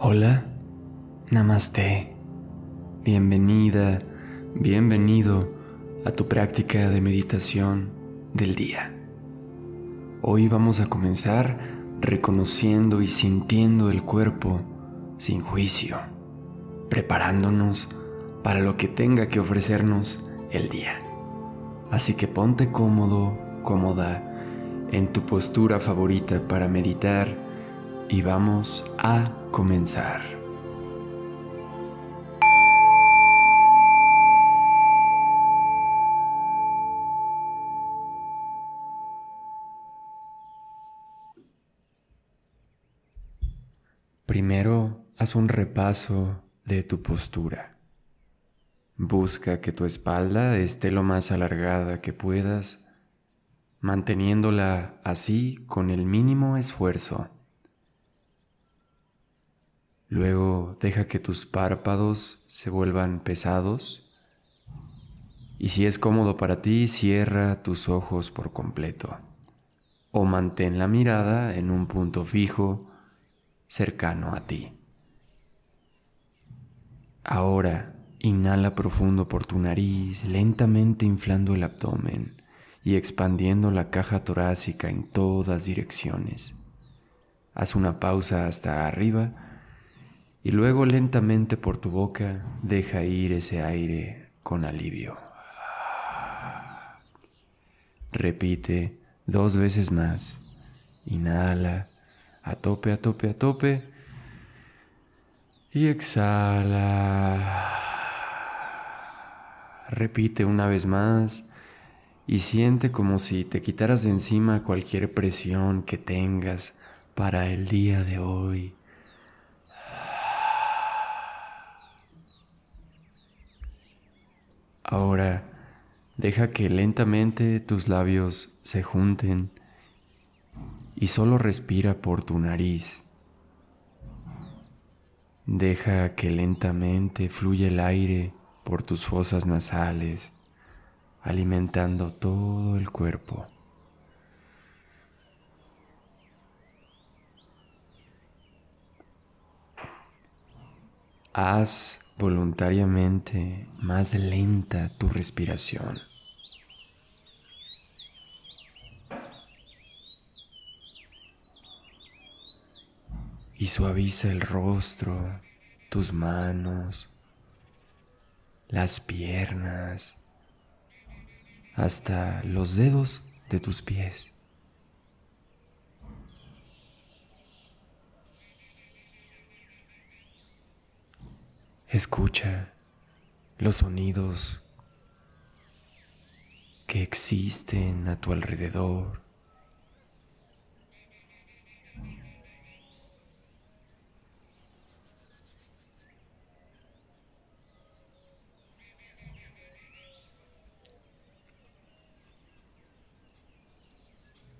Hola, namaste. Bienvenida, bienvenido a tu práctica de meditación del día. Hoy vamos a comenzar reconociendo y sintiendo el cuerpo sin juicio, preparándonos para lo que tenga que ofrecernos el día. Así que ponte cómodo, cómoda, en tu postura favorita para meditar y vamos a comenzar. Primero, haz un repaso de tu postura. Busca que tu espalda esté lo más alargada que puedas, manteniéndola así con el mínimo esfuerzo. Luego deja que tus párpados se vuelvan pesados y si es cómodo para ti, cierra tus ojos por completo o mantén la mirada en un punto fijo cercano a ti. Ahora inhala profundo por tu nariz, lentamente inflando el abdomen y expandiendo la caja torácica en todas direcciones. Haz una pausa hasta arriba y luego lentamente por tu boca deja ir ese aire con alivio. Repite dos veces más. Inhala a tope, a tope, a tope. Y exhala. Repite una vez más y siente como si te quitaras de encima cualquier presión que tengas para el día de hoy Ahora, deja que lentamente tus labios se junten y solo respira por tu nariz. Deja que lentamente fluya el aire por tus fosas nasales, alimentando todo el cuerpo. Haz voluntariamente más lenta tu respiración. Y suaviza el rostro, tus manos, las piernas, hasta los dedos de tus pies. Escucha los sonidos que existen a tu alrededor.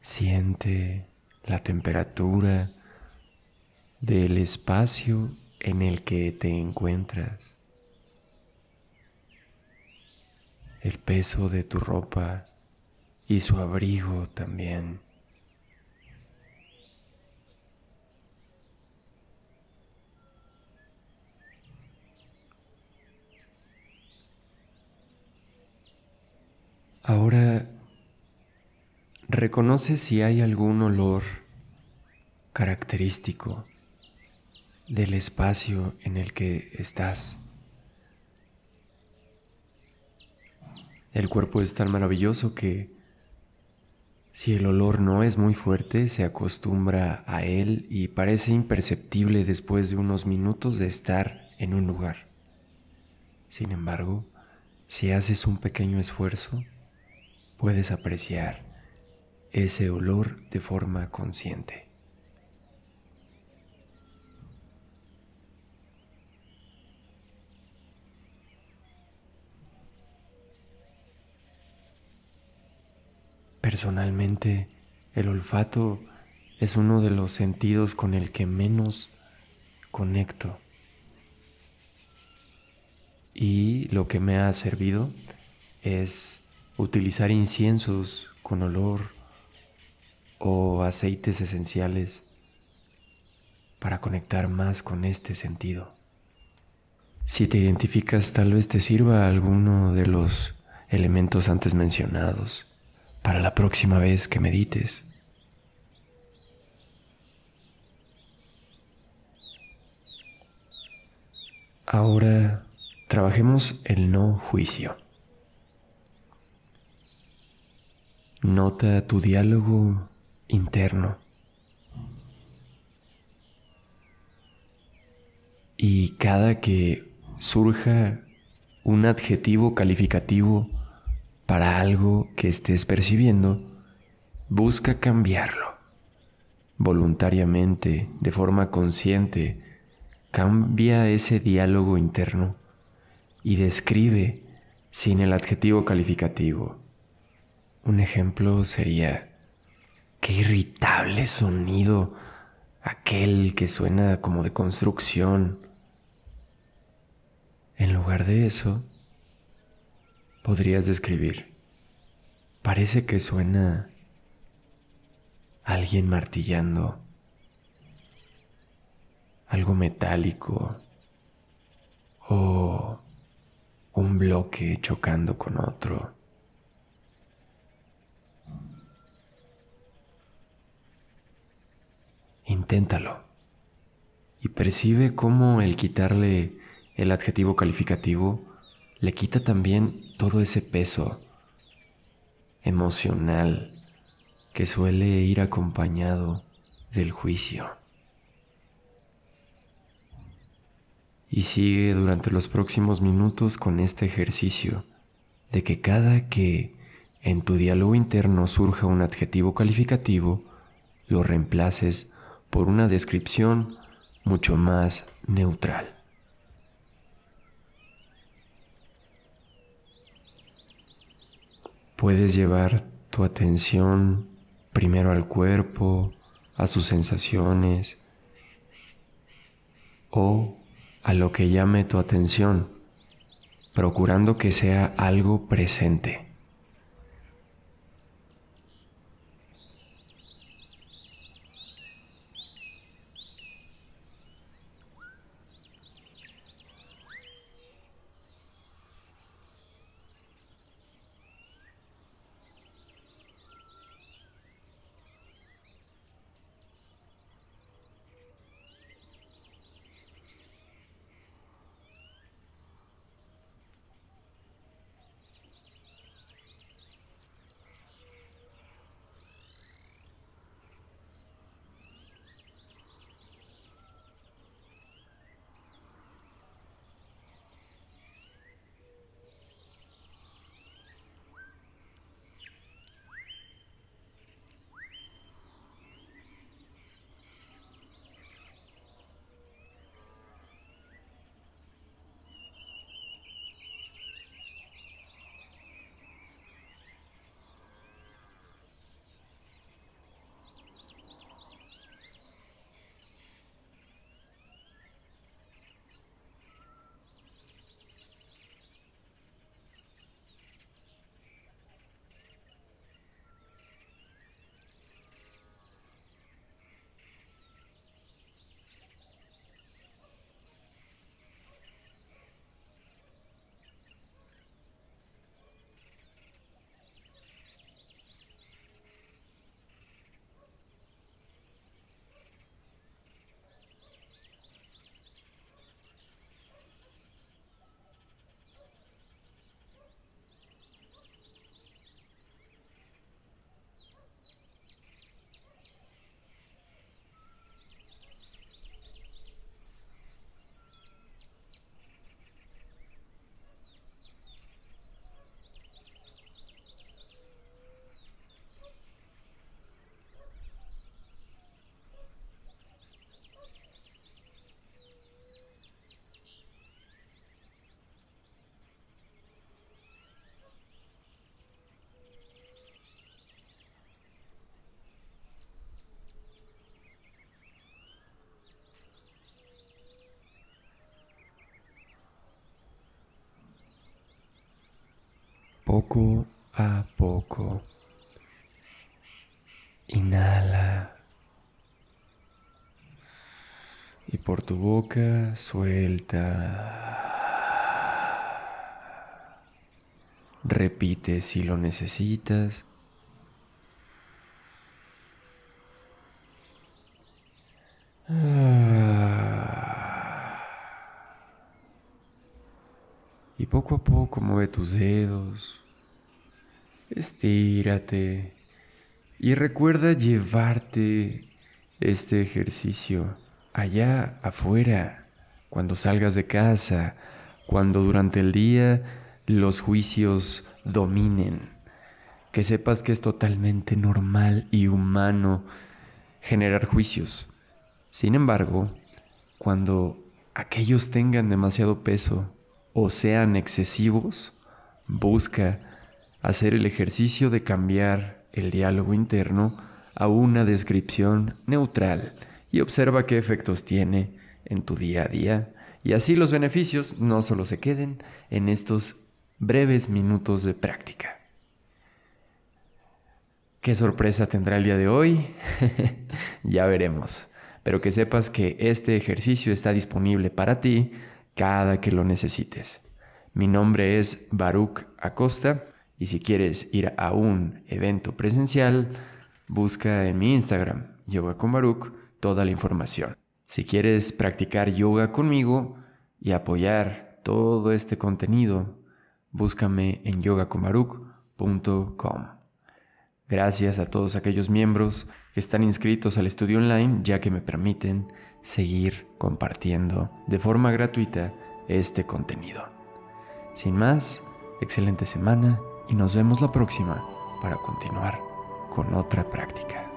Siente la temperatura del espacio en el que te encuentras, el peso de tu ropa y su abrigo también. Ahora reconoce si hay algún olor característico del espacio en el que estás. El cuerpo es tan maravilloso que si el olor no es muy fuerte, se acostumbra a él y parece imperceptible después de unos minutos de estar en un lugar. Sin embargo, si haces un pequeño esfuerzo, puedes apreciar ese olor de forma consciente. Personalmente, el olfato es uno de los sentidos con el que menos conecto. Y lo que me ha servido es utilizar inciensos con olor o aceites esenciales para conectar más con este sentido. Si te identificas, tal vez te sirva alguno de los elementos antes mencionados para la próxima vez que medites. Ahora trabajemos el no juicio. Nota tu diálogo interno. Y cada que surja un adjetivo calificativo para algo que estés percibiendo, busca cambiarlo. Voluntariamente, de forma consciente, cambia ese diálogo interno y describe sin el adjetivo calificativo. Un ejemplo sería, qué irritable sonido aquel que suena como de construcción. En lugar de eso, podrías describir? Parece que suena alguien martillando algo metálico o un bloque chocando con otro. Inténtalo y percibe cómo el quitarle el adjetivo calificativo le quita también todo ese peso emocional que suele ir acompañado del juicio. Y sigue durante los próximos minutos con este ejercicio de que cada que en tu diálogo interno surja un adjetivo calificativo, lo reemplaces por una descripción mucho más neutral. Puedes llevar tu atención primero al cuerpo, a sus sensaciones o a lo que llame tu atención, procurando que sea algo presente. poco a poco. Inhala. Y por tu boca suelta. Repite si lo necesitas. Y poco a poco mueve tus dedos, Estírate y recuerda llevarte este ejercicio allá afuera, cuando salgas de casa, cuando durante el día los juicios dominen. Que sepas que es totalmente normal y humano generar juicios. Sin embargo, cuando aquellos tengan demasiado peso o sean excesivos, busca hacer el ejercicio de cambiar el diálogo interno a una descripción neutral y observa qué efectos tiene en tu día a día y así los beneficios no solo se queden en estos breves minutos de práctica. ¿Qué sorpresa tendrá el día de hoy? ya veremos, pero que sepas que este ejercicio está disponible para ti cada que lo necesites. Mi nombre es Baruch Acosta y si quieres ir a un evento presencial, busca en mi Instagram, Yoga con toda la información. Si quieres practicar yoga conmigo y apoyar todo este contenido, búscame en yogacomaruk.com. Gracias a todos aquellos miembros que están inscritos al estudio online, ya que me permiten seguir compartiendo de forma gratuita este contenido. Sin más, excelente semana y nos vemos la próxima para continuar con otra práctica.